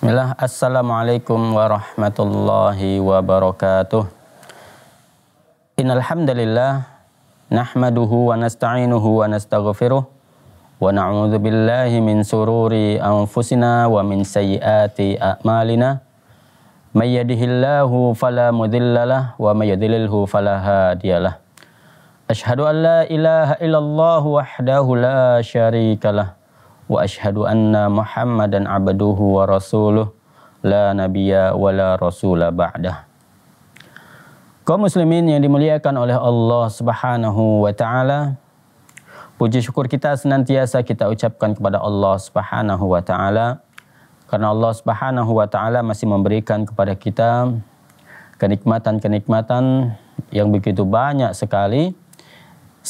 Bismillah, Assalamualaikum warahmatullahi wabarakatuh. Innalhamdulillah, nahmaduhu wa nasta'inuhu wa nastaghfiruh, wa na'udhu billahi min sururi anfusina wa min sayyati a'malina. May yadihillahu fala wa may yadlilhu fala Ashhadu an la ilaha illallah wahdahu la syarikalah. واشهد ان محمدا عبده ورسوله لا نبي ولا rasula بعده Kau muslimin yang dimuliakan oleh Allah Subhanahu wa taala puji syukur kita senantiasa kita ucapkan kepada Allah Subhanahu wa taala karena Allah Subhanahu wa taala masih memberikan kepada kita kenikmatan-kenikmatan yang begitu banyak sekali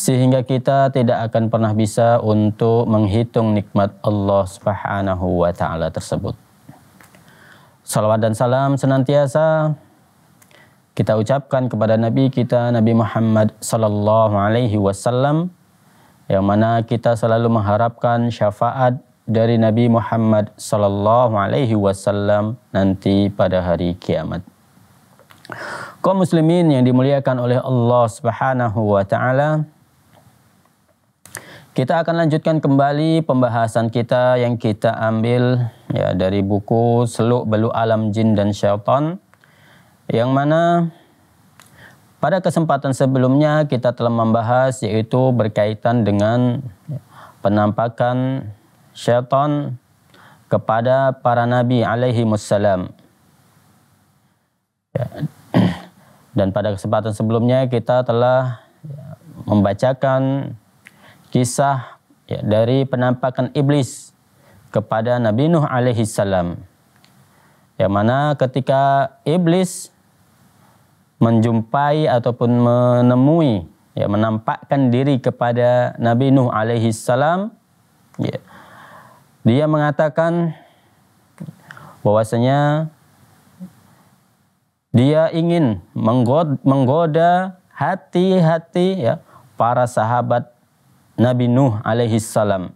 sehingga kita tidak akan pernah bisa untuk menghitung nikmat Allah Subhanahu wa taala tersebut. Salawat dan salam senantiasa kita ucapkan kepada nabi kita Nabi Muhammad sallallahu alaihi wasallam yang mana kita selalu mengharapkan syafaat dari Nabi Muhammad sallallahu alaihi wasallam nanti pada hari kiamat. Kaum muslimin yang dimuliakan oleh Allah Subhanahu wa taala, kita akan lanjutkan kembali pembahasan kita yang kita ambil ya dari buku Seluk Beluk Alam Jin dan Syaitan yang mana pada kesempatan sebelumnya kita telah membahas yaitu berkaitan dengan penampakan syaitan kepada para nabi alaihi wasallam. Ya. Dan pada kesempatan sebelumnya kita telah membacakan kisah ya, dari penampakan iblis kepada Nabi Nuh alaihi salam. Yang mana ketika iblis menjumpai ataupun menemui ya menampakkan diri kepada Nabi Nuh alaihi salam ya, dia mengatakan bahwasanya dia ingin menggoda hati-hati ya para sahabat Nabi Nuh alaihi salam.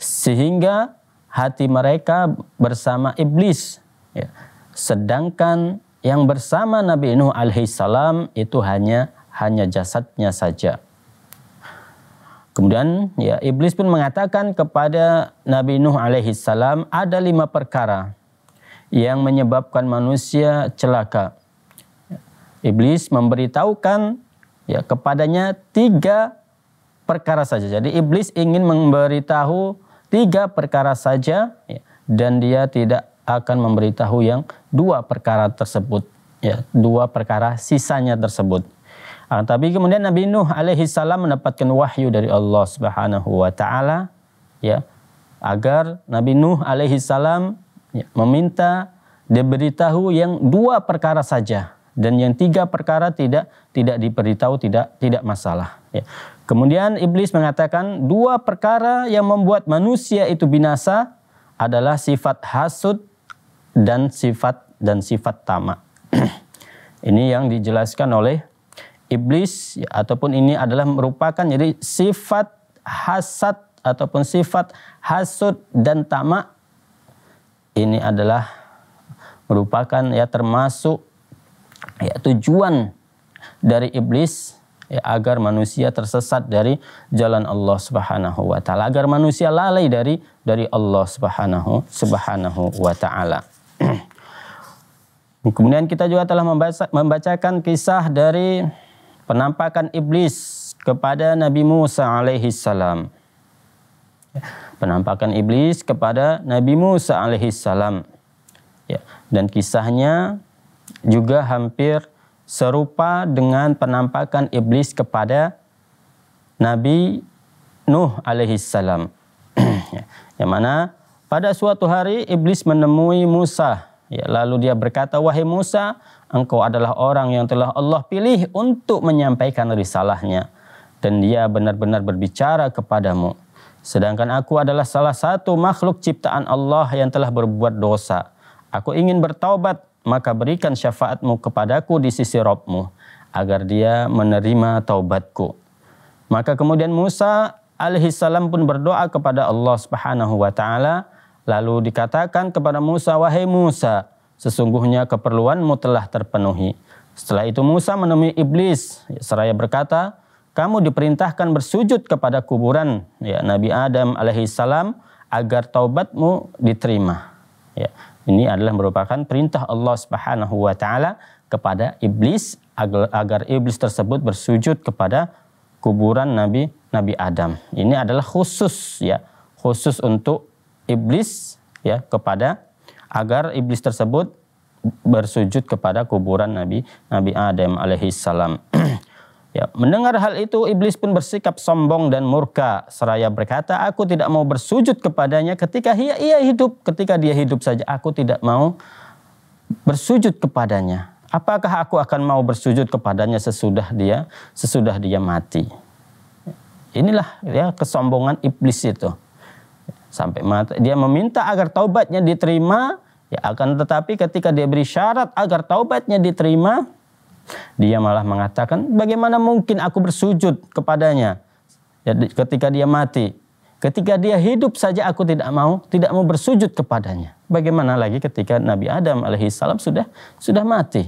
Sehingga hati mereka bersama iblis. Ya. Sedangkan yang bersama Nabi Nuh alaihi salam itu hanya hanya jasadnya saja. Kemudian ya iblis pun mengatakan kepada Nabi Nuh alaihi salam ada lima perkara yang menyebabkan manusia celaka. Iblis memberitahukan ya kepadanya tiga perkara saja. Jadi iblis ingin memberitahu tiga perkara saja ya, dan dia tidak akan memberitahu yang dua perkara tersebut ya dua perkara sisanya tersebut. Ah, tapi kemudian Nabi Nuh alaihi salam mendapatkan wahyu dari Allah Subhanahu wa taala ya agar Nabi Nuh alaihi salam ya, meminta diberitahu yang dua perkara saja dan yang tiga perkara tidak tidak diberitahu tidak tidak masalah ya. Kemudian iblis mengatakan dua perkara yang membuat manusia itu binasa adalah sifat hasud dan sifat dan sifat tamak. ini yang dijelaskan oleh iblis ataupun ini adalah merupakan jadi sifat hasad ataupun sifat hasud dan tamak ini adalah merupakan ya termasuk ya tujuan dari iblis ya, agar manusia tersesat dari jalan Allah Subhanahu wa taala, agar manusia lalai dari dari Allah Subhanahu Subhanahu wa taala. Kemudian kita juga telah membaca, membacakan kisah dari penampakan iblis kepada Nabi Musa alaihi salam. Ya, penampakan iblis kepada Nabi Musa alaihi salam. Ya, dan kisahnya juga hampir serupa dengan penampakan iblis kepada Nabi Nuh alaihissalam. Yang mana pada suatu hari iblis menemui Musa. Ya, lalu dia berkata, wahai Musa, engkau adalah orang yang telah Allah pilih untuk menyampaikan risalahnya. Dan dia benar-benar berbicara kepadamu. Sedangkan aku adalah salah satu makhluk ciptaan Allah yang telah berbuat dosa. Aku ingin bertaubat maka berikan syafaatmu kepadaku di sisi Robmu, agar dia menerima taubatku. Maka kemudian Musa alaihissalam pun berdoa kepada Allah subhanahu wa ta'ala, lalu dikatakan kepada Musa, wahai Musa, sesungguhnya keperluanmu telah terpenuhi. Setelah itu Musa menemui iblis, seraya berkata, kamu diperintahkan bersujud kepada kuburan ya, Nabi Adam alaihissalam agar taubatmu diterima. Ya. Ini adalah merupakan perintah Allah Subhanahu wa taala kepada iblis agar, agar iblis tersebut bersujud kepada kuburan Nabi Nabi Adam. Ini adalah khusus ya, khusus untuk iblis ya kepada agar iblis tersebut bersujud kepada kuburan Nabi Nabi Adam alaihi salam. Ya, mendengar hal itu iblis pun bersikap sombong dan murka seraya berkata, "Aku tidak mau bersujud kepadanya ketika ia, ia hidup, ketika dia hidup saja aku tidak mau bersujud kepadanya. Apakah aku akan mau bersujud kepadanya sesudah dia sesudah dia mati?" Inilah ya kesombongan iblis itu. Sampai mati dia meminta agar taubatnya diterima, ya akan tetapi ketika dia beri syarat agar taubatnya diterima, dia malah mengatakan, bagaimana mungkin aku bersujud kepadanya ya, ketika dia mati. Ketika dia hidup saja aku tidak mau, tidak mau bersujud kepadanya. Bagaimana lagi ketika Nabi Adam alaihissalam sudah sudah mati.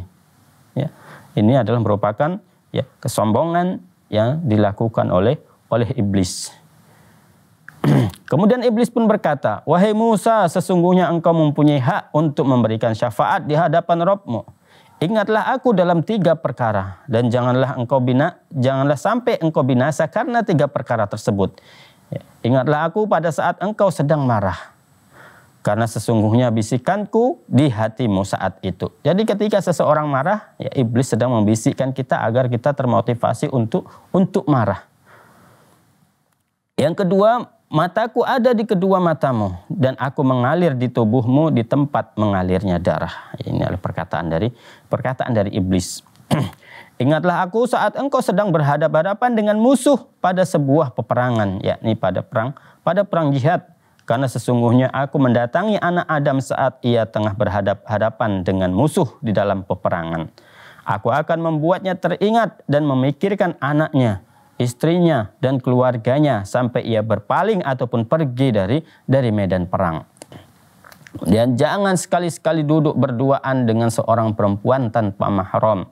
Ya. Ini adalah merupakan ya, kesombongan yang dilakukan oleh oleh iblis. Kemudian iblis pun berkata, "Wahai Musa, sesungguhnya engkau mempunyai hak untuk memberikan syafaat di hadapan Rabbmu." Ingatlah aku dalam tiga perkara dan janganlah engkau bina, janganlah sampai engkau binasa karena tiga perkara tersebut. Ingatlah aku pada saat engkau sedang marah. Karena sesungguhnya bisikanku di hatimu saat itu. Jadi ketika seseorang marah, ya iblis sedang membisikkan kita agar kita termotivasi untuk untuk marah. Yang kedua, Mataku ada di kedua matamu dan aku mengalir di tubuhmu di tempat mengalirnya darah. Ini adalah perkataan dari perkataan dari iblis. Ingatlah aku saat engkau sedang berhadapan dengan musuh pada sebuah peperangan, yakni pada perang, pada perang jihad. Karena sesungguhnya aku mendatangi anak Adam saat ia tengah berhadapan dengan musuh di dalam peperangan. Aku akan membuatnya teringat dan memikirkan anaknya istrinya dan keluarganya sampai ia berpaling ataupun pergi dari dari medan perang. Dan jangan sekali-sekali duduk berduaan dengan seorang perempuan tanpa mahram.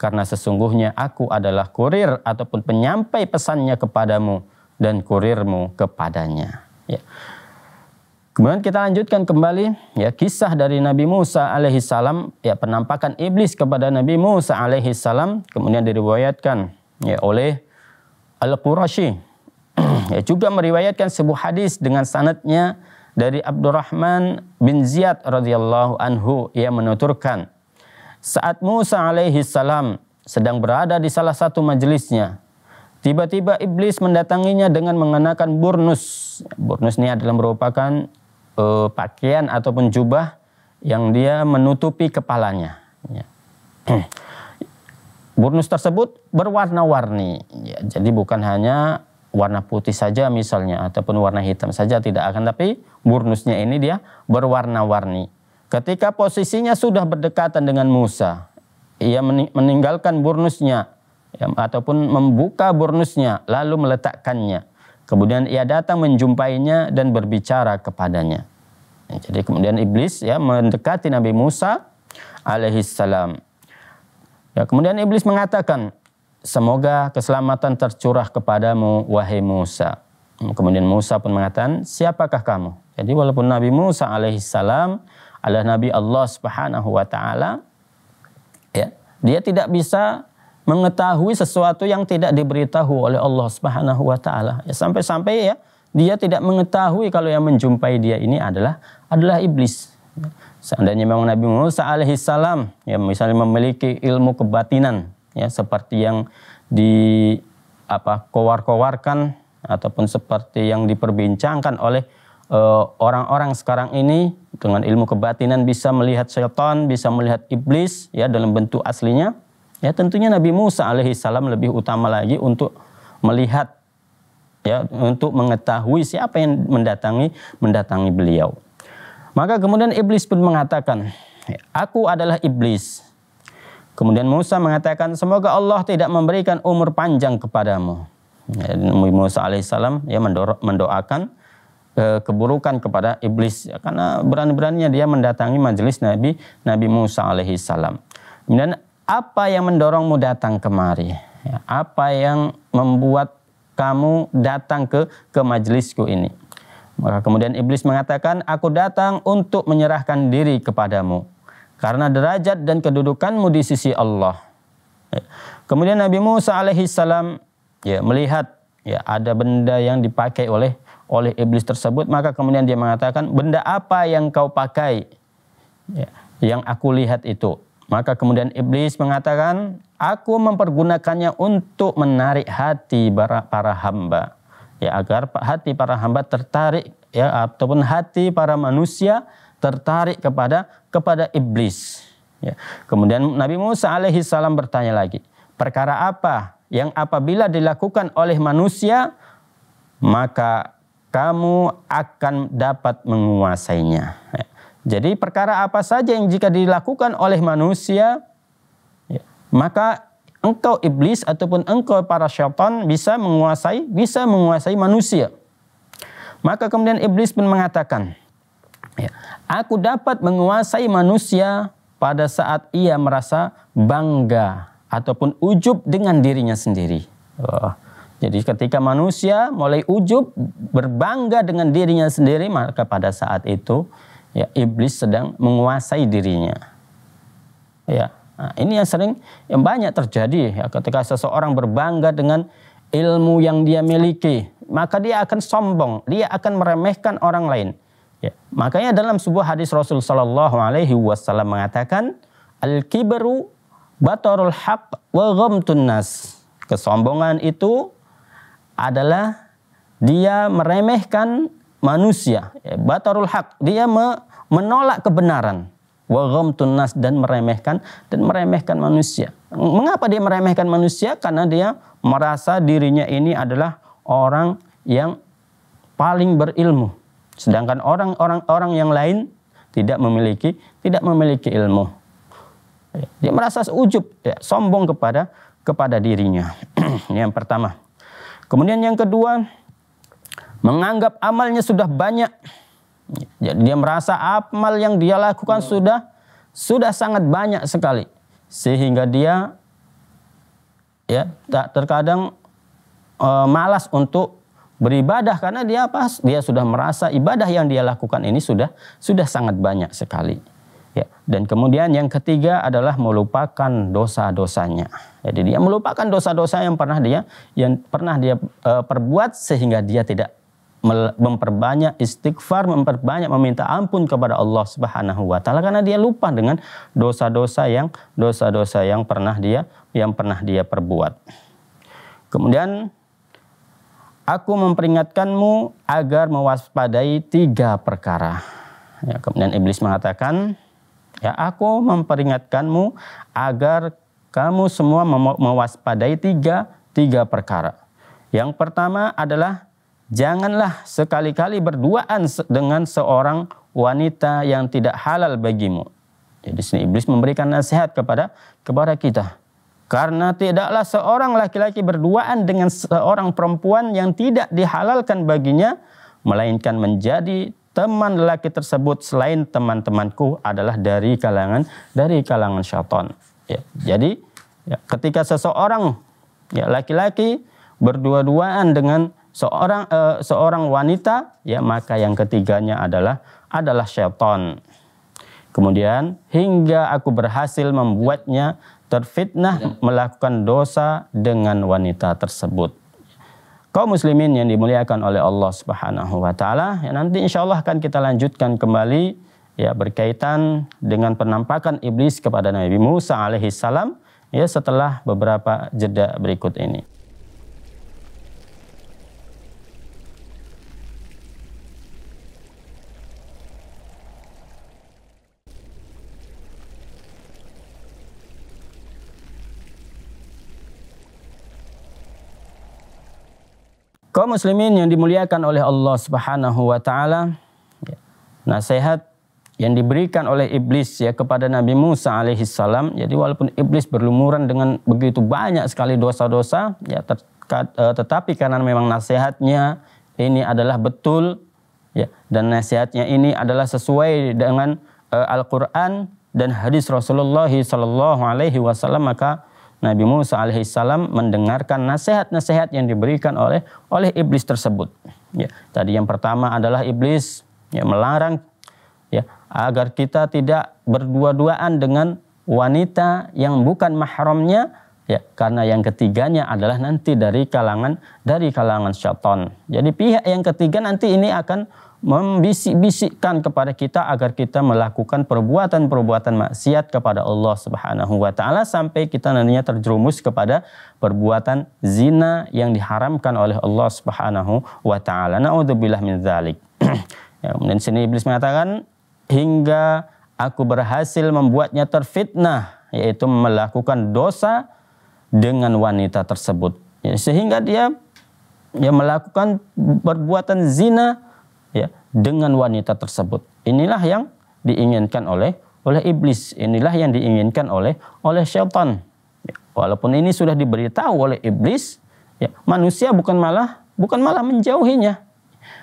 Karena sesungguhnya aku adalah kurir ataupun penyampai pesannya kepadamu dan kurirmu kepadanya. Ya. Kemudian kita lanjutkan kembali ya kisah dari Nabi Musa alaihi salam ya penampakan iblis kepada Nabi Musa alaihi salam kemudian diriwayatkan ya oleh Al-Qurashi ya, juga meriwayatkan sebuah hadis dengan sanatnya dari Abdurrahman bin Ziyad radhiyallahu anhu ia menuturkan saat Musa alaihi salam sedang berada di salah satu majelisnya tiba-tiba iblis mendatanginya dengan mengenakan burnus burnus ini adalah merupakan uh, pakaian ataupun jubah yang dia menutupi kepalanya ya. Burnus tersebut berwarna-warni. Ya, jadi bukan hanya warna putih saja misalnya ataupun warna hitam saja tidak akan tapi burnusnya ini dia berwarna-warni. Ketika posisinya sudah berdekatan dengan Musa, ia meninggalkan burnusnya ya, ataupun membuka burnusnya lalu meletakkannya. Kemudian ia datang menjumpainya dan berbicara kepadanya. Ya, jadi kemudian iblis ya mendekati Nabi Musa alaihissalam Ya, kemudian iblis mengatakan, semoga keselamatan tercurah kepadamu, wahai Musa. Kemudian Musa pun mengatakan, siapakah kamu? Jadi walaupun Nabi Musa alaihissalam adalah Nabi Allah subhanahu wa ta'ala, ya, dia tidak bisa mengetahui sesuatu yang tidak diberitahu oleh Allah subhanahu wa ta'ala. Ya, sampai-sampai ya, dia tidak mengetahui kalau yang menjumpai dia ini adalah adalah iblis. Seandainya memang Nabi Musa alaihissalam ya misalnya memiliki ilmu kebatinan ya seperti yang di apa kowar-kowarkan ataupun seperti yang diperbincangkan oleh eh, orang-orang e, sekarang ini dengan ilmu kebatinan bisa melihat setan, bisa melihat iblis ya dalam bentuk aslinya. Ya tentunya Nabi Musa alaihissalam lebih utama lagi untuk melihat ya untuk mengetahui siapa yang mendatangi mendatangi beliau. Maka kemudian iblis pun mengatakan, aku adalah iblis. Kemudian Musa mengatakan, semoga Allah tidak memberikan umur panjang kepadamu. Ya, Nabi Musa alaihissalam ya mendoakan eh, keburukan kepada iblis ya, karena berani-beraninya dia mendatangi majelis Nabi Nabi Musa alaihissalam. Kemudian apa yang mendorongmu datang kemari? Ya, apa yang membuat kamu datang ke ke majelisku ini? Maka kemudian iblis mengatakan, "Aku datang untuk menyerahkan diri kepadamu karena derajat dan kedudukanmu di sisi Allah." Ya. Kemudian Nabi Musa alaihissalam ya melihat ya ada benda yang dipakai oleh oleh iblis tersebut, maka kemudian dia mengatakan, "Benda apa yang kau pakai?" Ya, yang aku lihat itu. Maka kemudian iblis mengatakan, "Aku mempergunakannya untuk menarik hati para, para hamba." ya agar hati para hamba tertarik ya ataupun hati para manusia tertarik kepada kepada iblis. Ya. Kemudian Nabi Musa alaihi salam bertanya lagi, perkara apa yang apabila dilakukan oleh manusia maka kamu akan dapat menguasainya. Ya. Jadi perkara apa saja yang jika dilakukan oleh manusia ya, maka engkau iblis ataupun engkau para syaitan bisa menguasai bisa menguasai manusia. Maka kemudian iblis pun mengatakan, ya, aku dapat menguasai manusia pada saat ia merasa bangga ataupun ujub dengan dirinya sendiri. Oh. Jadi ketika manusia mulai ujub berbangga dengan dirinya sendiri maka pada saat itu ya iblis sedang menguasai dirinya. Ya, Nah, ini yang sering yang banyak terjadi ya ketika seseorang berbangga dengan ilmu yang dia miliki, maka dia akan sombong, dia akan meremehkan orang lain. Ya. Makanya dalam sebuah hadis Rasul Shallallahu Alaihi Wasallam mengatakan, al kibru batarul haq wa ghamtun nas. Kesombongan itu adalah dia meremehkan manusia. Ya, batarul haq, dia menolak kebenaran. Wagom tunas dan meremehkan dan meremehkan manusia. Mengapa dia meremehkan manusia? Karena dia merasa dirinya ini adalah orang yang paling berilmu. Sedangkan orang-orang orang yang lain tidak memiliki tidak memiliki ilmu. Dia merasa seujub ya, sombong kepada kepada dirinya. yang pertama. Kemudian yang kedua, menganggap amalnya sudah banyak jadi ya, dia merasa amal yang dia lakukan hmm. sudah sudah sangat banyak sekali sehingga dia ya tak terkadang e, malas untuk beribadah karena dia apa dia sudah merasa ibadah yang dia lakukan ini sudah sudah sangat banyak sekali ya dan kemudian yang ketiga adalah melupakan dosa-dosanya jadi dia melupakan dosa-dosa yang pernah dia yang pernah dia e, perbuat sehingga dia tidak memperbanyak istighfar, memperbanyak meminta ampun kepada Allah Subhanahu wa taala karena dia lupa dengan dosa-dosa yang dosa-dosa yang pernah dia yang pernah dia perbuat. Kemudian aku memperingatkanmu agar mewaspadai tiga perkara. Ya, kemudian iblis mengatakan, ya aku memperingatkanmu agar kamu semua mewaspadai tiga tiga perkara. Yang pertama adalah Janganlah sekali-kali berduaan dengan seorang wanita yang tidak halal bagimu. Jadi sini iblis memberikan nasihat kepada kepada kita. Karena tidaklah seorang laki-laki berduaan dengan seorang perempuan yang tidak dihalalkan baginya, melainkan menjadi teman laki tersebut selain teman-temanku adalah dari kalangan dari kalangan syaitan. Ya, jadi ya, ketika seseorang laki ya, laki-laki berdua-duaan dengan seorang uh, seorang wanita ya maka yang ketiganya adalah adalah syaitan. Kemudian hingga aku berhasil membuatnya terfitnah ya. melakukan dosa dengan wanita tersebut. kau muslimin yang dimuliakan oleh Allah Subhanahu wa taala, ya nanti insyaallah akan kita lanjutkan kembali ya berkaitan dengan penampakan iblis kepada Nabi Musa alaihi salam ya setelah beberapa jeda berikut ini. Kaum muslimin yang dimuliakan oleh Allah Subhanahu wa taala, ya, nasihat yang diberikan oleh iblis ya kepada Nabi Musa alaihi salam. Jadi walaupun iblis berlumuran dengan begitu banyak sekali dosa-dosa, ya ter, eh, tetapi karena memang nasihatnya ini adalah betul ya dan nasihatnya ini adalah sesuai dengan uh, Al-Qur'an dan hadis Rasulullah sallallahu alaihi wasallam maka Nabi Musa alaihissalam mendengarkan nasihat-nasihat yang diberikan oleh oleh iblis tersebut. Ya, tadi yang pertama adalah iblis ya, melarang ya agar kita tidak berdua-duaan dengan wanita yang bukan mahramnya ya karena yang ketiganya adalah nanti dari kalangan dari kalangan syaitan. Jadi pihak yang ketiga nanti ini akan membisik-bisikkan kepada kita agar kita melakukan perbuatan-perbuatan maksiat kepada Allah Subhanahu wa taala sampai kita nantinya terjerumus kepada perbuatan zina yang diharamkan oleh Allah Subhanahu wa taala. Nauzubillah min dzalik. ya, kemudian sini iblis mengatakan hingga aku berhasil membuatnya terfitnah yaitu melakukan dosa dengan wanita tersebut. Ya, sehingga dia dia melakukan perbuatan zina dengan wanita tersebut. Inilah yang diinginkan oleh oleh iblis. Inilah yang diinginkan oleh oleh syaitan. Ya, walaupun ini sudah diberitahu oleh iblis, ya, manusia bukan malah bukan malah menjauhinya,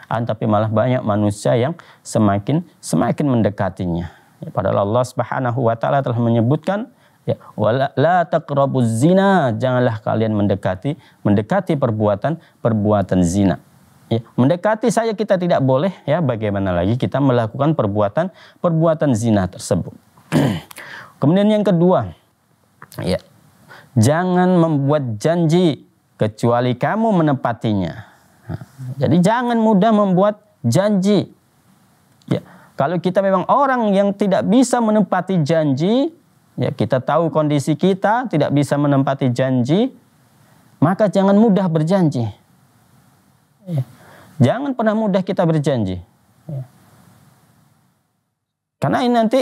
ah, tapi malah banyak manusia yang semakin semakin mendekatinya. Ya, padahal Allah Subhanahu wa taala telah menyebutkan ya wala la taqrabuz zina, janganlah kalian mendekati mendekati perbuatan perbuatan zina. Ya, mendekati saya kita tidak boleh ya bagaimana lagi kita melakukan perbuatan perbuatan zina tersebut. Kemudian yang kedua, ya jangan membuat janji kecuali kamu menepatinya. Nah, jadi jangan mudah membuat janji. Ya, kalau kita memang orang yang tidak bisa menepati janji, ya kita tahu kondisi kita tidak bisa menepati janji, maka jangan mudah berjanji. Ya Jangan pernah mudah kita berjanji. Ya. Karena ini nanti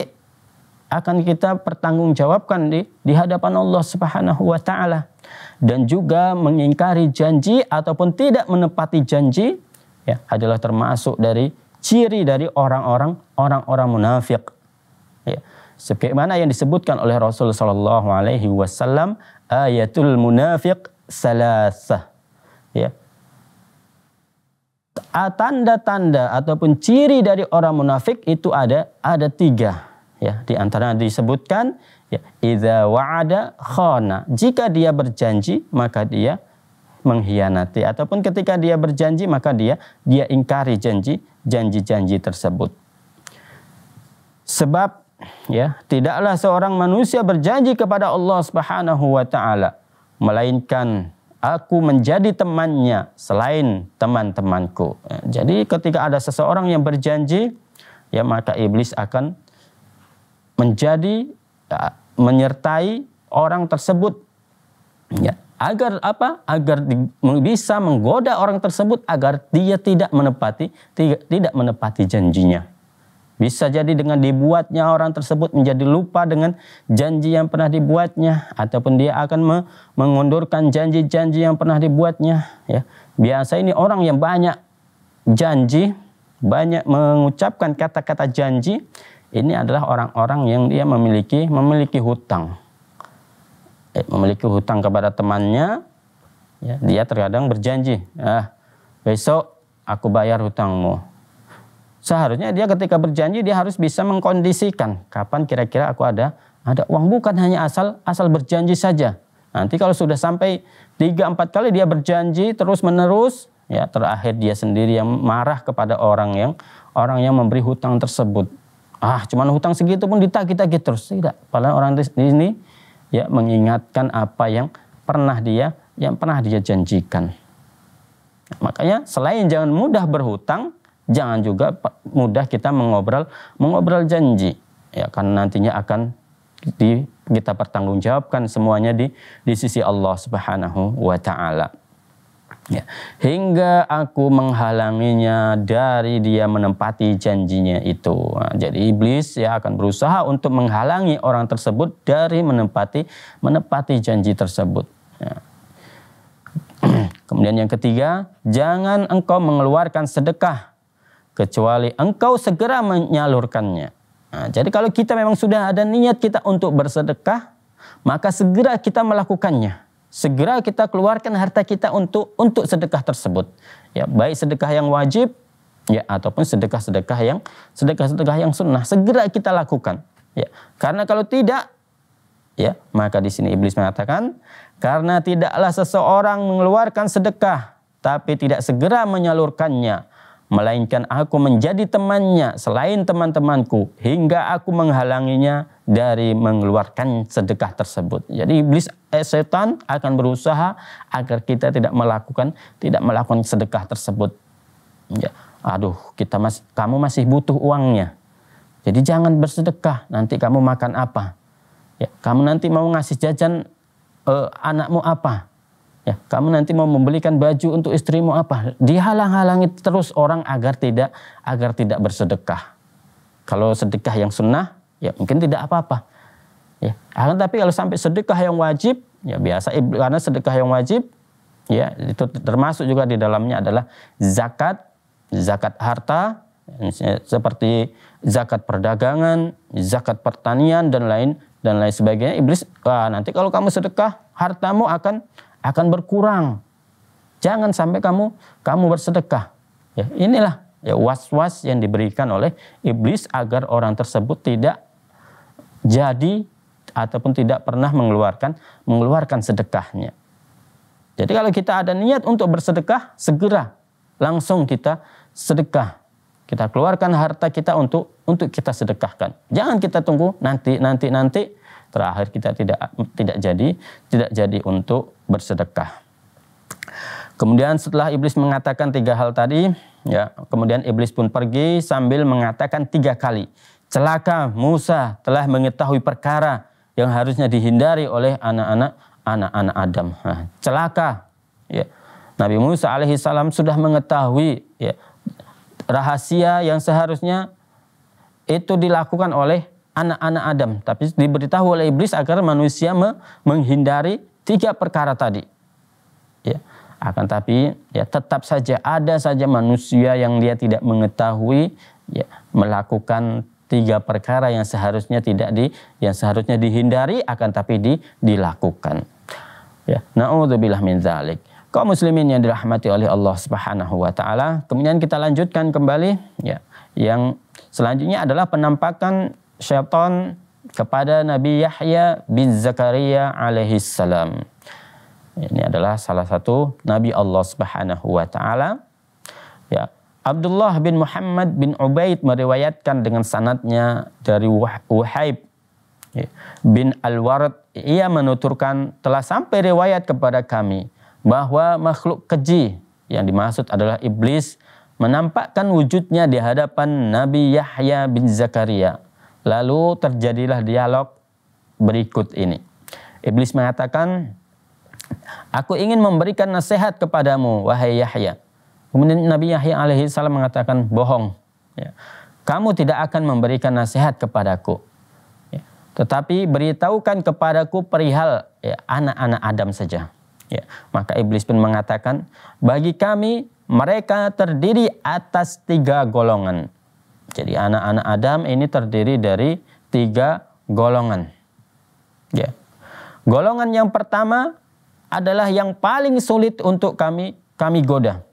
akan kita pertanggungjawabkan di di hadapan Allah Subhanahu wa taala dan juga mengingkari janji ataupun tidak menepati janji ya adalah termasuk dari ciri dari orang-orang orang-orang munafik. Ya. Sebagaimana yang disebutkan oleh Rasul sallallahu alaihi wasallam ayatul munafiq salasah. Ya, Ah, tanda-tanda ataupun ciri dari orang munafik itu ada ada tiga ya di antara disebutkan ya idza wa'ada khana jika dia berjanji maka dia mengkhianati ataupun ketika dia berjanji maka dia dia ingkari janji janji-janji tersebut sebab ya tidaklah seorang manusia berjanji kepada Allah Subhanahu wa taala melainkan aku menjadi temannya selain teman-temanku. Ya, jadi ketika ada seseorang yang berjanji, ya maka iblis akan menjadi ya, menyertai orang tersebut. Ya, agar apa? Agar di, bisa menggoda orang tersebut agar dia tidak menepati tidak, tidak menepati janjinya. Bisa jadi dengan dibuatnya orang tersebut menjadi lupa dengan janji yang pernah dibuatnya ataupun dia akan mengundurkan janji-janji yang pernah dibuatnya ya. Biasa ini orang yang banyak janji, banyak mengucapkan kata-kata janji, ini adalah orang-orang yang dia memiliki memiliki hutang. Eh, memiliki hutang kepada temannya, ya, dia terkadang berjanji, "Ah, besok aku bayar hutangmu." Seharusnya dia ketika berjanji dia harus bisa mengkondisikan kapan kira-kira aku ada ada uang bukan hanya asal asal berjanji saja. Nanti kalau sudah sampai tiga empat kali dia berjanji terus-menerus ya terakhir dia sendiri yang marah kepada orang yang orang yang memberi hutang tersebut. Ah, cuman hutang segitu pun ditagih-tagih terus. Tidak, padahal orang di sini ya mengingatkan apa yang pernah dia yang pernah dia janjikan. Makanya selain jangan mudah berhutang, jangan juga mudah kita mengobrol mengobrol janji ya karena nantinya akan di, kita pertanggungjawabkan semuanya di di sisi Allah Subhanahu wa taala. Ya, hingga aku menghalanginya dari dia menempati janjinya itu. Nah, jadi iblis ya akan berusaha untuk menghalangi orang tersebut dari menempati menepati janji tersebut. Ya. Kemudian yang ketiga, jangan engkau mengeluarkan sedekah kecuali engkau segera menyalurkannya. Nah, jadi kalau kita memang sudah ada niat kita untuk bersedekah, maka segera kita melakukannya. Segera kita keluarkan harta kita untuk untuk sedekah tersebut. Ya, baik sedekah yang wajib ya ataupun sedekah-sedekah yang sedekah-sedekah yang sunnah segera kita lakukan. Ya, karena kalau tidak ya, maka di sini iblis mengatakan karena tidaklah seseorang mengeluarkan sedekah tapi tidak segera menyalurkannya melainkan aku menjadi temannya selain teman-temanku hingga aku menghalanginya dari mengeluarkan sedekah tersebut. Jadi iblis eh, setan akan berusaha agar kita tidak melakukan tidak melakukan sedekah tersebut. Ya, aduh, kita mas, kamu masih butuh uangnya. Jadi jangan bersedekah, nanti kamu makan apa? Ya, kamu nanti mau ngasih jajan eh, anakmu apa? Ya, kamu nanti mau membelikan baju untuk istrimu apa? Dihalang-halangi terus orang agar tidak agar tidak bersedekah. Kalau sedekah yang sunnah, ya mungkin tidak apa-apa. Ya, tapi kalau sampai sedekah yang wajib, ya biasa karena sedekah yang wajib, ya itu termasuk juga di dalamnya adalah zakat, zakat harta, seperti zakat perdagangan, zakat pertanian dan lain dan lain sebagainya. Iblis, wah nanti kalau kamu sedekah, hartamu akan akan berkurang. Jangan sampai kamu kamu bersedekah. Ya, inilah ya was-was yang diberikan oleh iblis agar orang tersebut tidak jadi ataupun tidak pernah mengeluarkan mengeluarkan sedekahnya. Jadi kalau kita ada niat untuk bersedekah, segera langsung kita sedekah. Kita keluarkan harta kita untuk untuk kita sedekahkan. Jangan kita tunggu nanti nanti nanti terakhir kita tidak tidak jadi tidak jadi untuk bersedekah. Kemudian setelah iblis mengatakan tiga hal tadi, ya, kemudian iblis pun pergi sambil mengatakan tiga kali, celaka Musa telah mengetahui perkara yang harusnya dihindari oleh anak-anak anak-anak Adam. Nah, celaka, ya. Nabi Musa alaihissalam sudah mengetahui ya, rahasia yang seharusnya itu dilakukan oleh anak-anak Adam. Tapi diberitahu oleh iblis agar manusia menghindari tiga perkara tadi. Ya. Akan tapi ya tetap saja ada saja manusia yang dia tidak mengetahui ya, melakukan tiga perkara yang seharusnya tidak di yang seharusnya dihindari akan tapi di, dilakukan. Ya, naudzubillah min zalik. Kaum muslimin yang dirahmati oleh Allah Subhanahu wa taala, kemudian kita lanjutkan kembali ya. Yang selanjutnya adalah penampakan syaitan kepada Nabi Yahya bin Zakaria alaihi salam. Ini adalah salah satu Nabi Allah Subhanahu wa taala. Ya, Abdullah bin Muhammad bin Ubaid meriwayatkan dengan sanatnya dari Wahib ya, bin Al-Warad. Ia menuturkan telah sampai riwayat kepada kami bahwa makhluk keji yang dimaksud adalah iblis menampakkan wujudnya di hadapan Nabi Yahya bin Zakaria Lalu terjadilah dialog berikut ini. Iblis mengatakan, Aku ingin memberikan nasihat kepadamu, wahai Yahya. Kemudian Nabi Yahya alaihissalam mengatakan, bohong. Ya. Kamu tidak akan memberikan nasihat kepadaku. Ya. Tetapi beritahukan kepadaku perihal ya, anak-anak ya, Adam saja. Ya. Maka Iblis pun mengatakan, bagi kami mereka terdiri atas tiga golongan. Jadi anak-anak Adam ini terdiri dari tiga golongan. Ya. Golongan yang pertama adalah yang paling sulit untuk kami kami goda.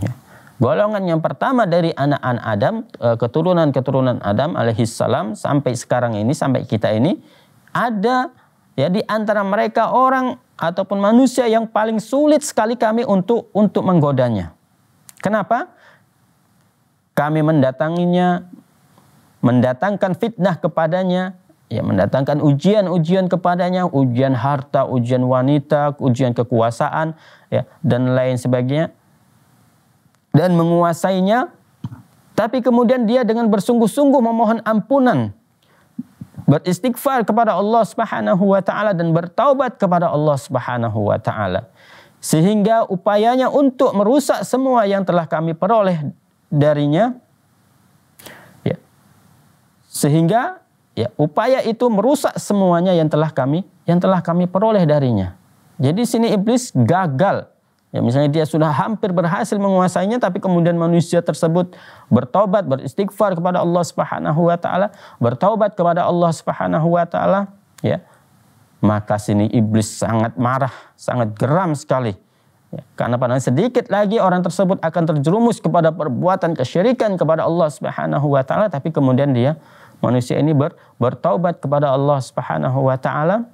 Ya. Golongan yang pertama dari anak-anak Adam, eh, keturunan-keturunan Adam alaihissalam sampai sekarang ini, sampai kita ini, ada ya di antara mereka orang ataupun manusia yang paling sulit sekali kami untuk untuk menggodanya. Kenapa? kami mendatanginya mendatangkan fitnah kepadanya ya mendatangkan ujian-ujian kepadanya, ujian harta, ujian wanita, ujian kekuasaan, ya dan lain sebagainya. Dan menguasainya, tapi kemudian dia dengan bersungguh-sungguh memohon ampunan, beristighfar kepada Allah Subhanahu wa taala dan bertaubat kepada Allah Subhanahu wa taala. Sehingga upayanya untuk merusak semua yang telah kami peroleh darinya ya. Sehingga ya upaya itu merusak semuanya yang telah kami yang telah kami peroleh darinya. Jadi sini iblis gagal. Ya misalnya dia sudah hampir berhasil menguasainya tapi kemudian manusia tersebut bertobat, beristighfar kepada Allah Subhanahu wa taala, bertobat kepada Allah Subhanahu wa taala, ya. Maka sini iblis sangat marah, sangat geram sekali Ya, karena pada sedikit lagi orang tersebut akan terjerumus kepada perbuatan kesyirikan kepada Allah Subhanahu wa taala tapi kemudian dia manusia ini ber, bertaubat kepada Allah Subhanahu wa taala.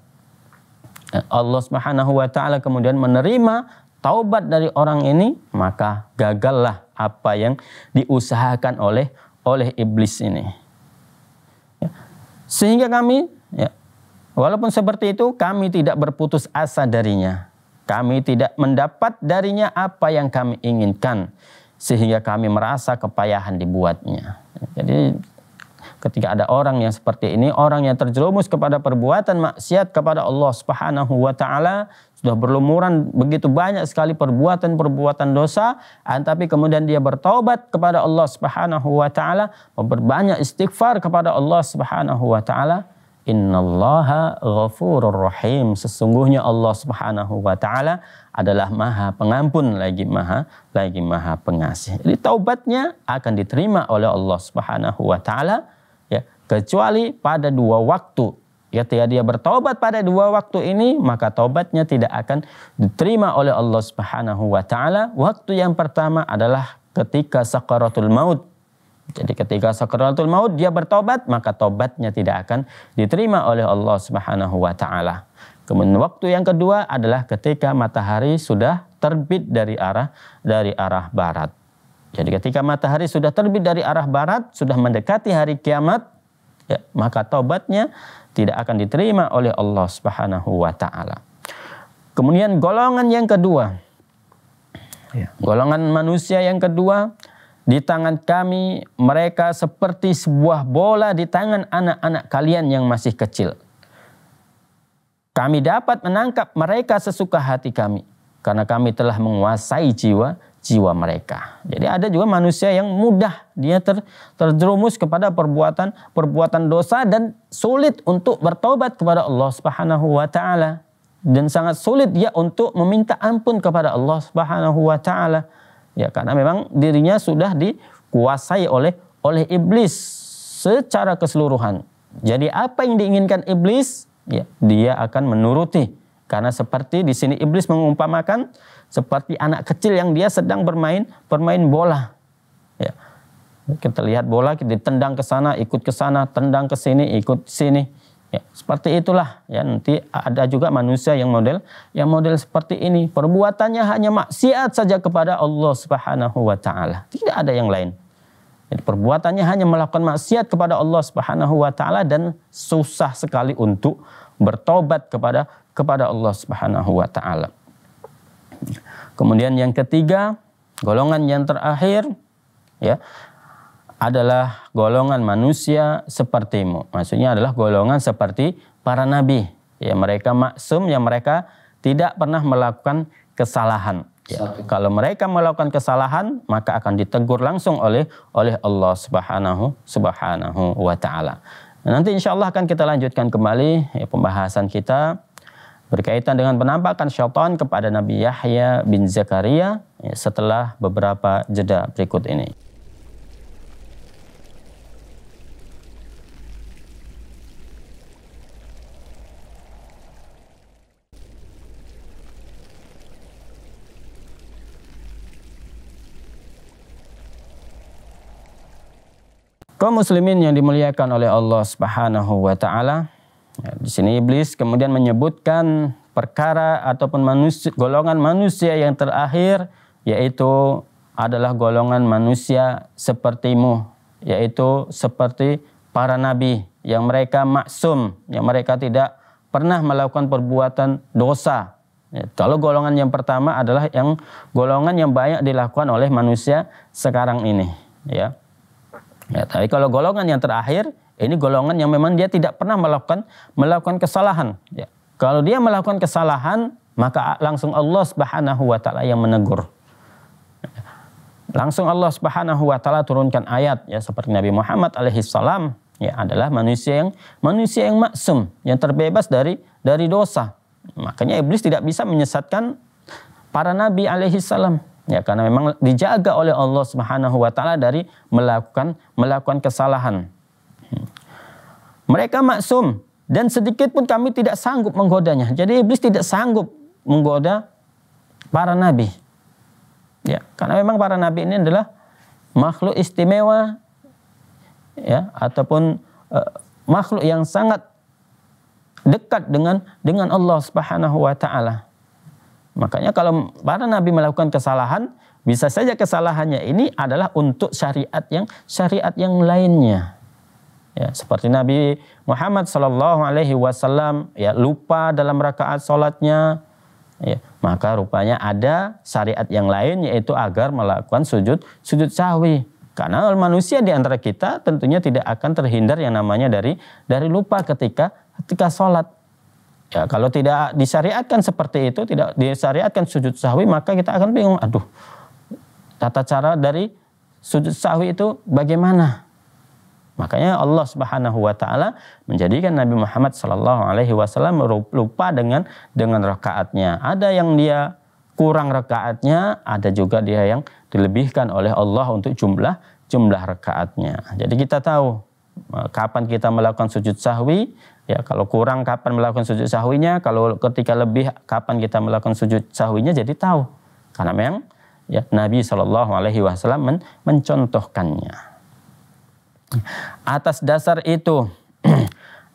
Ya, Allah Subhanahu wa taala kemudian menerima taubat dari orang ini, maka gagallah apa yang diusahakan oleh oleh iblis ini. Ya, sehingga kami ya, walaupun seperti itu kami tidak berputus asa darinya kami tidak mendapat darinya apa yang kami inginkan sehingga kami merasa kepayahan dibuatnya. Jadi ketika ada orang yang seperti ini, orang yang terjerumus kepada perbuatan maksiat kepada Allah Subhanahu wa taala, sudah berlumuran begitu banyak sekali perbuatan-perbuatan dosa, tapi kemudian dia bertaubat kepada Allah Subhanahu wa taala, memperbanyak istighfar kepada Allah Subhanahu wa taala, Innallaha ghafurur rahim. Sesungguhnya Allah Subhanahu wa taala adalah Maha Pengampun lagi Maha lagi Maha Pengasih. Jadi taubatnya akan diterima oleh Allah Subhanahu wa taala ya kecuali pada dua waktu. Ya dia bertaubat pada dua waktu ini maka taubatnya tidak akan diterima oleh Allah Subhanahu wa taala. Waktu yang pertama adalah ketika sakaratul maut jadi ketika sakaratul maut dia bertobat, maka tobatnya tidak akan diterima oleh Allah Subhanahu wa taala. Kemudian waktu yang kedua adalah ketika matahari sudah terbit dari arah dari arah barat. Jadi ketika matahari sudah terbit dari arah barat, sudah mendekati hari kiamat, ya, maka tobatnya tidak akan diterima oleh Allah Subhanahu wa taala. Kemudian golongan yang kedua. Ya, golongan manusia yang kedua di tangan kami, mereka seperti sebuah bola di tangan anak-anak kalian yang masih kecil. Kami dapat menangkap mereka sesuka hati kami, karena kami telah menguasai jiwa jiwa mereka. Jadi ada juga manusia yang mudah dia ter, terjerumus kepada perbuatan perbuatan dosa dan sulit untuk bertobat kepada Allah Subhanahu wa taala dan sangat sulit dia untuk meminta ampun kepada Allah Subhanahu wa taala ya karena memang dirinya sudah dikuasai oleh oleh iblis secara keseluruhan. Jadi apa yang diinginkan iblis, ya dia akan menuruti. Karena seperti di sini iblis mengumpamakan seperti anak kecil yang dia sedang bermain bermain bola. Ya. Kita lihat bola kita tendang ke sana, ikut ke sana, tendang ke sini, ikut sini. Ya, seperti itulah ya nanti ada juga manusia yang model yang model seperti ini perbuatannya hanya maksiat saja kepada Allah Subhanahu wa taala. Tidak ada yang lain. Jadi perbuatannya hanya melakukan maksiat kepada Allah Subhanahu wa taala dan susah sekali untuk bertobat kepada kepada Allah Subhanahu wa taala. Kemudian yang ketiga, golongan yang terakhir ya adalah golongan manusia sepertimu. Maksudnya adalah golongan seperti para nabi. Ya, mereka maksum yang mereka tidak pernah melakukan kesalahan. Ya, kalau mereka melakukan kesalahan, maka akan ditegur langsung oleh oleh Allah Subhanahu Subhanahu wa taala. Nah, nanti insya Allah akan kita lanjutkan kembali ya, pembahasan kita berkaitan dengan penampakan syaitan kepada Nabi Yahya bin Zakaria ya, setelah beberapa jeda berikut ini. Kaum muslimin yang dimuliakan oleh Allah Subhanahu wa taala. Ya, di sini iblis kemudian menyebutkan perkara ataupun manusia, golongan manusia yang terakhir yaitu adalah golongan manusia sepertimu, yaitu seperti para nabi yang mereka maksum, yang mereka tidak pernah melakukan perbuatan dosa. Ya, kalau golongan yang pertama adalah yang golongan yang banyak dilakukan oleh manusia sekarang ini, ya. Ya, tapi kalau golongan yang terakhir, ini golongan yang memang dia tidak pernah melakukan melakukan kesalahan. Ya. Kalau dia melakukan kesalahan, maka langsung Allah Subhanahu wa taala yang menegur. Langsung Allah Subhanahu wa taala turunkan ayat ya seperti Nabi Muhammad alaihi salam ya adalah manusia yang manusia yang maksum, yang terbebas dari dari dosa. Makanya iblis tidak bisa menyesatkan para nabi alaihi salam Ya, karena memang dijaga oleh Allah Subhanahu wa taala dari melakukan melakukan kesalahan. Mereka maksum dan sedikit pun kami tidak sanggup menggodanya. Jadi iblis tidak sanggup menggoda para nabi. Ya, karena memang para nabi ini adalah makhluk istimewa ya ataupun uh, makhluk yang sangat dekat dengan dengan Allah Subhanahu wa taala. Makanya kalau para nabi melakukan kesalahan, bisa saja kesalahannya ini adalah untuk syariat yang syariat yang lainnya. Ya, seperti Nabi Muhammad Shallallahu Alaihi Wasallam ya lupa dalam rakaat sholatnya, ya, maka rupanya ada syariat yang lain yaitu agar melakukan sujud sujud sahwi. Karena manusia di antara kita tentunya tidak akan terhindar yang namanya dari dari lupa ketika ketika sholat. Ya, kalau tidak disyariatkan seperti itu, tidak disyariatkan sujud sahwi, maka kita akan bingung. Aduh, tata cara dari sujud sahwi itu bagaimana? Makanya Allah Subhanahu wa taala menjadikan Nabi Muhammad sallallahu alaihi wasallam lupa dengan dengan rakaatnya. Ada yang dia kurang rakaatnya, ada juga dia yang dilebihkan oleh Allah untuk jumlah jumlah rakaatnya. Jadi kita tahu eh, kapan kita melakukan sujud sahwi Ya, kalau kurang kapan melakukan sujud sahwinya, kalau ketika lebih kapan kita melakukan sujud sahwinya jadi tahu. Karena memang ya Nabi Shallallahu alaihi wasallam men mencontohkannya. Atas dasar itu,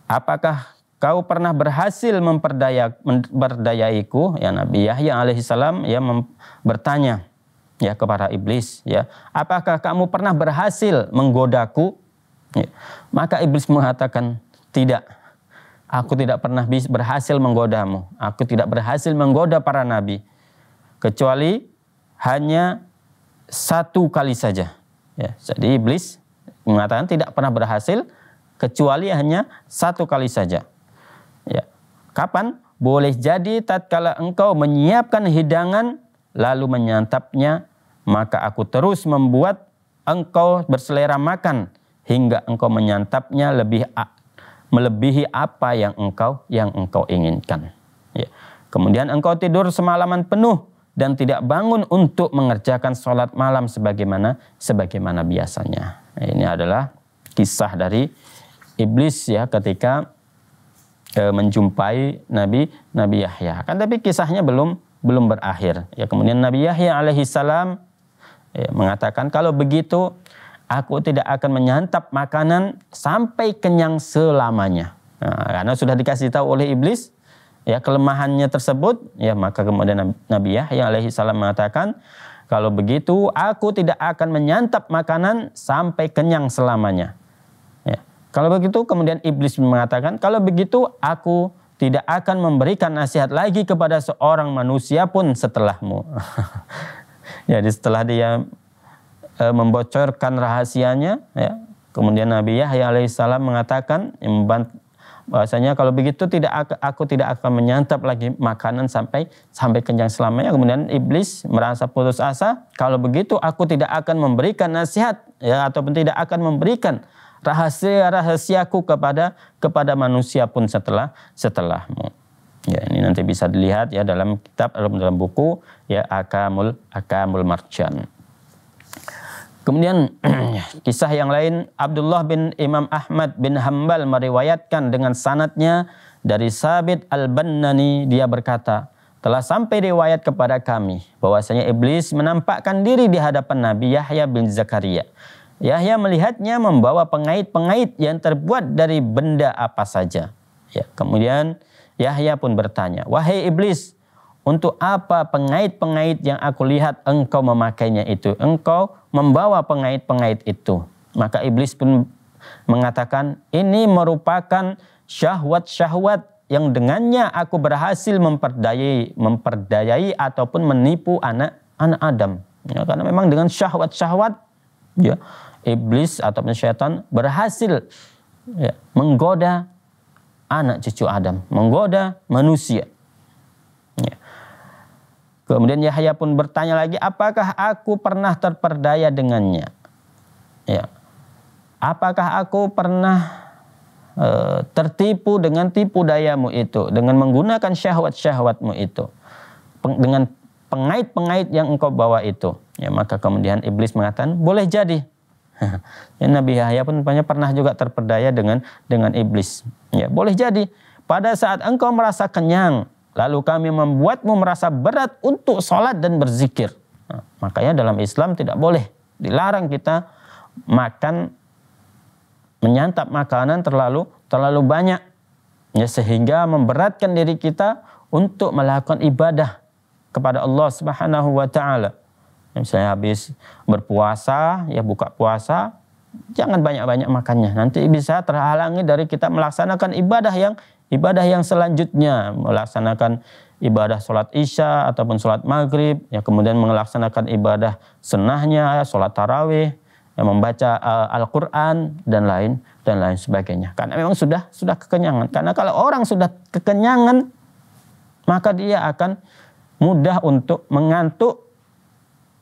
apakah kau pernah berhasil memperdaya memperdayaiku ya Nabi Yahya alaihi salam ya bertanya ya kepada iblis ya, apakah kamu pernah berhasil menggodaku? Ya. Maka iblis mengatakan tidak Aku tidak pernah berhasil menggodamu. Aku tidak berhasil menggoda para nabi. Kecuali hanya satu kali saja. Ya, jadi iblis mengatakan tidak pernah berhasil kecuali hanya satu kali saja. Ya. Kapan? Boleh jadi tatkala engkau menyiapkan hidangan lalu menyantapnya, maka aku terus membuat engkau berselera makan hingga engkau menyantapnya lebih melebihi apa yang engkau yang engkau inginkan. Ya. Kemudian engkau tidur semalaman penuh dan tidak bangun untuk mengerjakan sholat malam sebagaimana sebagaimana biasanya. Nah, ini adalah kisah dari iblis ya ketika e, menjumpai Nabi Nabi Yahya. Kan tapi kisahnya belum belum berakhir. Ya kemudian Nabi Yahya alaihi salam ya, mengatakan kalau begitu aku tidak akan menyantap makanan sampai kenyang selamanya. Nah, karena sudah dikasih tahu oleh iblis ya kelemahannya tersebut, ya maka kemudian Nabi Yahya alaihi salam mengatakan, kalau begitu aku tidak akan menyantap makanan sampai kenyang selamanya. Ya. Kalau begitu kemudian iblis mengatakan, kalau begitu aku tidak akan memberikan nasihat lagi kepada seorang manusia pun setelahmu. Jadi setelah dia e, membocorkan rahasianya ya. Kemudian Nabi Yahya alaihissalam mengatakan bahwasanya kalau begitu tidak aku tidak akan menyantap lagi makanan sampai sampai kenyang selamanya. Kemudian iblis merasa putus asa, kalau begitu aku tidak akan memberikan nasihat ya ataupun tidak akan memberikan rahasia-rahasiaku kepada kepada manusia pun setelah setelahmu. Ya, ini nanti bisa dilihat ya dalam kitab dalam buku ya Akamul Akamul Marjan. Kemudian kisah yang lain Abdullah bin Imam Ahmad bin Hambal meriwayatkan dengan sanatnya dari Sabit Al-Bannani dia berkata telah sampai riwayat kepada kami bahwasanya iblis menampakkan diri di hadapan Nabi Yahya bin Zakaria. Yahya melihatnya membawa pengait-pengait yang terbuat dari benda apa saja. Ya, kemudian Yahya pun bertanya, "Wahai iblis, untuk apa pengait-pengait yang aku lihat engkau memakainya itu? Engkau membawa pengait-pengait itu. Maka iblis pun mengatakan, ini merupakan syahwat-syahwat yang dengannya aku berhasil memperdayai, memperdayai ataupun menipu anak anak Adam. Ya, karena memang dengan syahwat-syahwat, ya iblis atau syaitan berhasil ya, menggoda anak cucu Adam, menggoda manusia. Kemudian Yahya pun bertanya lagi, apakah aku pernah terperdaya dengannya? Ya. Apakah aku pernah e, tertipu dengan tipu dayamu itu, dengan menggunakan syahwat-syahwatmu itu, peng, dengan pengait-pengait yang engkau bawa itu? Ya, maka kemudian iblis mengatakan, boleh jadi. ya, Nabi Yahya pun pernah juga terperdaya dengan dengan iblis. Ya, boleh jadi. Pada saat engkau merasa kenyang, Lalu kami membuatmu merasa berat untuk sholat dan berzikir. Nah, makanya dalam Islam tidak boleh. Dilarang kita makan, menyantap makanan terlalu terlalu banyak. Ya, sehingga memberatkan diri kita untuk melakukan ibadah kepada Allah Subhanahu wa taala. Ya, misalnya habis berpuasa, ya buka puasa, jangan banyak-banyak makannya. Nanti bisa terhalangi dari kita melaksanakan ibadah yang ibadah yang selanjutnya melaksanakan ibadah sholat isya ataupun sholat maghrib ya kemudian melaksanakan ibadah senahnya sholat tarawih ya, membaca uh, Al-Quran dan lain dan lain sebagainya karena memang sudah sudah kekenyangan karena kalau orang sudah kekenyangan maka dia akan mudah untuk mengantuk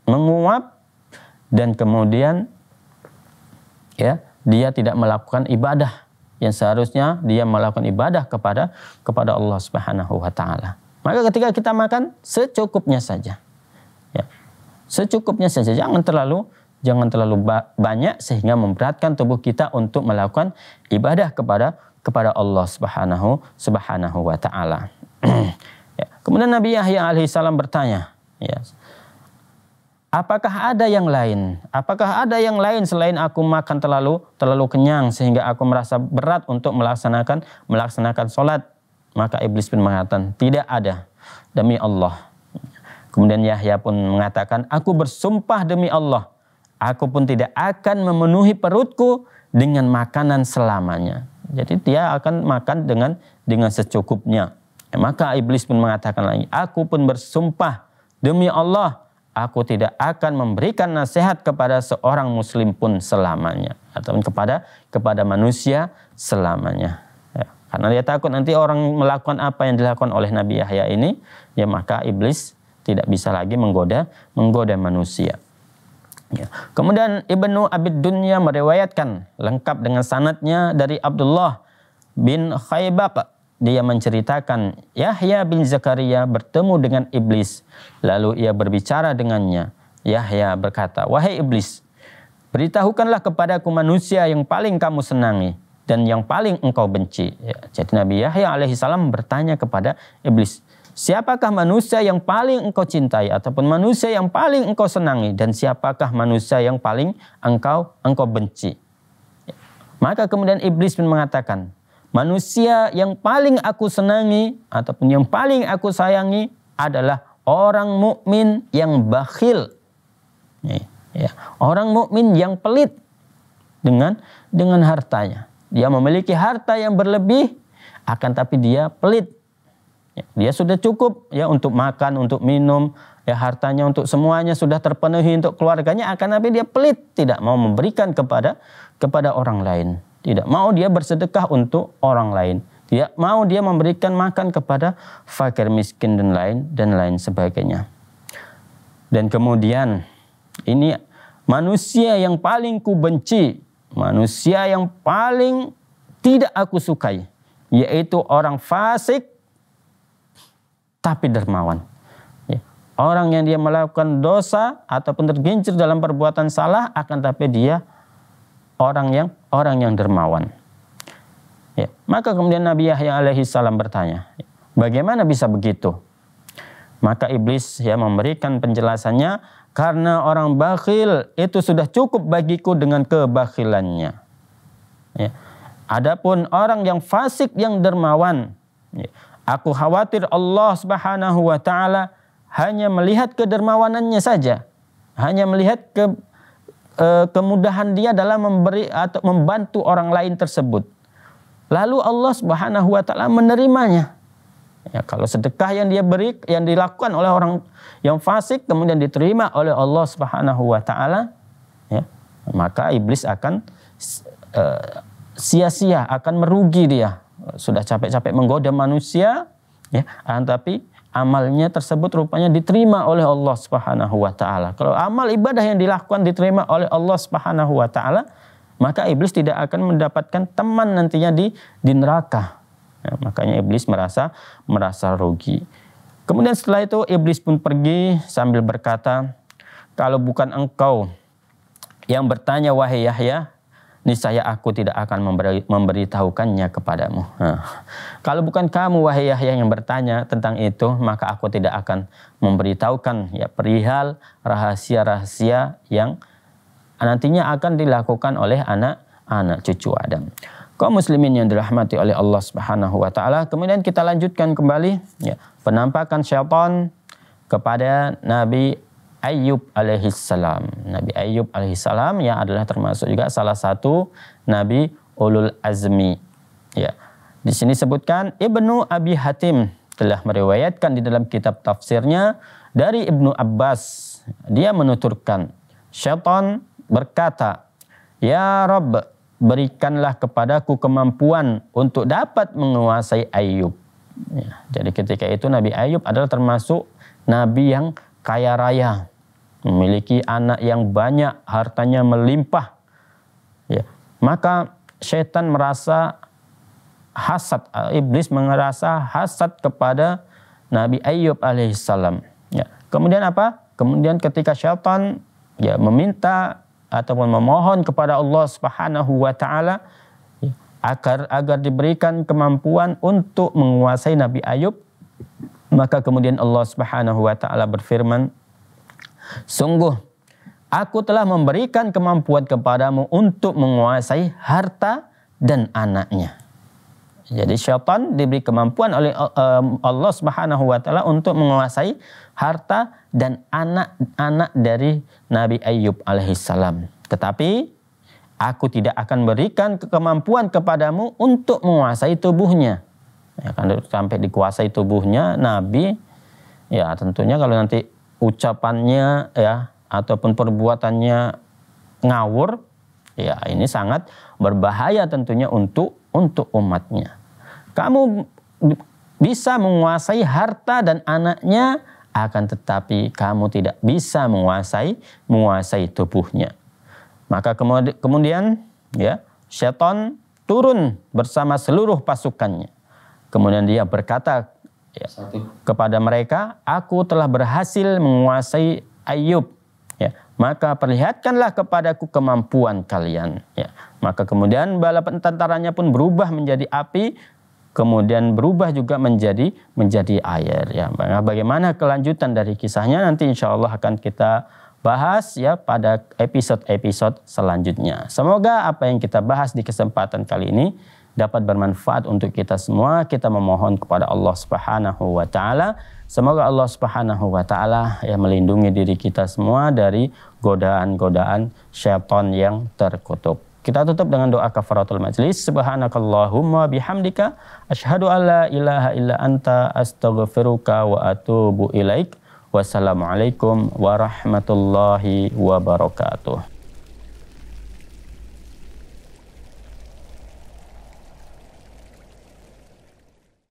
menguap dan kemudian ya dia tidak melakukan ibadah yang seharusnya dia melakukan ibadah kepada kepada Allah Subhanahu wa taala. Maka ketika kita makan secukupnya saja. Ya. Secukupnya saja, jangan terlalu jangan terlalu ba banyak sehingga memberatkan tubuh kita untuk melakukan ibadah kepada kepada Allah Subhanahu Subhanahu wa taala. ya. Kemudian Nabi Yahya alaihissalam bertanya, ya, Apakah ada yang lain? Apakah ada yang lain selain aku makan terlalu terlalu kenyang sehingga aku merasa berat untuk melaksanakan melaksanakan sholat? Maka iblis pun mengatakan, tidak ada. Demi Allah. Kemudian Yahya pun mengatakan, aku bersumpah demi Allah. Aku pun tidak akan memenuhi perutku dengan makanan selamanya. Jadi dia akan makan dengan dengan secukupnya. maka iblis pun mengatakan lagi, aku pun bersumpah demi Allah aku tidak akan memberikan nasihat kepada seorang muslim pun selamanya atau kepada kepada manusia selamanya ya. karena dia takut nanti orang melakukan apa yang dilakukan oleh Nabi Yahya ini ya maka iblis tidak bisa lagi menggoda menggoda manusia ya. kemudian Ibnu Abid Dunya meriwayatkan lengkap dengan sanatnya dari Abdullah bin Khaybaq dia menceritakan Yahya bin Zakaria bertemu dengan iblis. Lalu ia berbicara dengannya. Yahya berkata, "Wahai iblis, beritahukanlah kepadaku manusia yang paling kamu senangi dan yang paling engkau benci." Ya, jadi Nabi Yahya alaihissalam bertanya kepada iblis, "Siapakah manusia yang paling engkau cintai ataupun manusia yang paling engkau senangi dan siapakah manusia yang paling engkau engkau benci?" Ya. Maka kemudian iblis pun mengatakan, manusia yang paling aku senangi ataupun yang paling aku sayangi adalah orang mukmin yang bakhil. Ya, orang mukmin yang pelit dengan dengan hartanya. Dia memiliki harta yang berlebih akan tapi dia pelit. Ya, dia sudah cukup ya untuk makan, untuk minum, ya hartanya untuk semuanya sudah terpenuhi untuk keluarganya akan tapi dia pelit tidak mau memberikan kepada kepada orang lain tidak mau dia bersedekah untuk orang lain, tidak mau dia memberikan makan kepada fakir miskin dan lain dan lain sebagainya. Dan kemudian ini manusia yang paling ku benci, manusia yang paling tidak aku sukai, yaitu orang fasik tapi dermawan. Ya. Orang yang dia melakukan dosa ataupun tergincir dalam perbuatan salah akan tapi dia orang yang orang yang dermawan. Ya. Maka kemudian Nabi Yahya alaihi salam bertanya, bagaimana bisa begitu? Maka iblis ya memberikan penjelasannya, karena orang bakhil itu sudah cukup bagiku dengan kebakhilannya. Ya. Adapun orang yang fasik yang dermawan, ya. aku khawatir Allah Subhanahu wa taala hanya melihat kedermawanannya saja, hanya melihat ke Eh, kemudahan dia dalam memberi atau membantu orang lain tersebut. Lalu Allah Subhanahu wa taala menerimanya. Ya, kalau sedekah yang dia beri yang dilakukan oleh orang yang fasik kemudian diterima oleh Allah Subhanahu wa taala, ya, maka iblis akan sia eh, sia-sia akan merugi dia. Sudah capek-capek menggoda manusia, ya, ah, tapi amalnya tersebut rupanya diterima oleh Allah Subhanahu wa taala. Kalau amal ibadah yang dilakukan diterima oleh Allah Subhanahu wa taala, maka iblis tidak akan mendapatkan teman nantinya di di neraka. Ya, makanya iblis merasa merasa rugi. Kemudian setelah itu iblis pun pergi sambil berkata, "Kalau bukan engkau yang bertanya wahai Yahya, niscaya aku tidak akan memberi, memberitahukannya kepadamu. Nah, kalau bukan kamu wahai Yahya yang bertanya tentang itu, maka aku tidak akan memberitahukan ya perihal rahasia-rahasia yang nantinya akan dilakukan oleh anak-anak cucu Adam. Kau muslimin yang dirahmati oleh Allah Subhanahu wa taala, kemudian kita lanjutkan kembali ya, penampakan syaitan kepada Nabi Ayub alaihissalam. Nabi Ayub salam yang adalah termasuk juga salah satu Nabi Ulul Azmi. Ya. Di sini sebutkan Ibnu Abi Hatim telah meriwayatkan di dalam kitab tafsirnya dari Ibnu Abbas. Dia menuturkan, syaitan berkata, Ya Rabb, berikanlah kepadaku kemampuan untuk dapat menguasai Ayub. Ya, jadi ketika itu Nabi Ayub adalah termasuk Nabi yang kaya raya, memiliki anak yang banyak, hartanya melimpah. Ya. Maka setan merasa hasad, iblis merasa hasad kepada Nabi Ayub alaihissalam. Ya. Kemudian apa? Kemudian ketika syaitan ya meminta ataupun memohon kepada Allah Subhanahu wa taala ya, agar agar diberikan kemampuan untuk menguasai Nabi Ayub maka kemudian Allah Subhanahu wa taala berfirman, "Sungguh aku telah memberikan kemampuan kepadamu untuk menguasai harta dan anaknya." Jadi syaitan diberi kemampuan oleh eh, Allah Subhanahu wa taala untuk menguasai harta dan anak-anak dari Nabi Ayub alaihissalam. Tetapi aku tidak akan berikan kemampuan kepadamu untuk menguasai tubuhnya ya kan sampai dikuasai tubuhnya Nabi ya tentunya kalau nanti ucapannya ya ataupun perbuatannya ngawur ya ini sangat berbahaya tentunya untuk untuk umatnya kamu bisa menguasai harta dan anaknya akan tetapi kamu tidak bisa menguasai menguasai tubuhnya maka kemudian ya setan turun bersama seluruh pasukannya Kemudian dia berkata ya, kepada mereka, aku telah berhasil menguasai Ayub. Ya, maka perlihatkanlah kepadaku kemampuan kalian. Ya, maka kemudian bala tentaranya pun berubah menjadi api, kemudian berubah juga menjadi menjadi air. Ya, bagaimana kelanjutan dari kisahnya nanti insya Allah akan kita bahas ya pada episode-episode selanjutnya. Semoga apa yang kita bahas di kesempatan kali ini dapat bermanfaat untuk kita semua. Kita memohon kepada Allah Subhanahu wa taala semoga Allah Subhanahu wa taala yang melindungi diri kita semua dari godaan-godaan syaitan yang terkutuk. Kita tutup dengan doa kafaratul majlis. Subhanakallahumma bihamdika asyhadu alla ilaha illa anta astaghfiruka wa atubu ilaik. Wassalamualaikum warahmatullahi wabarakatuh.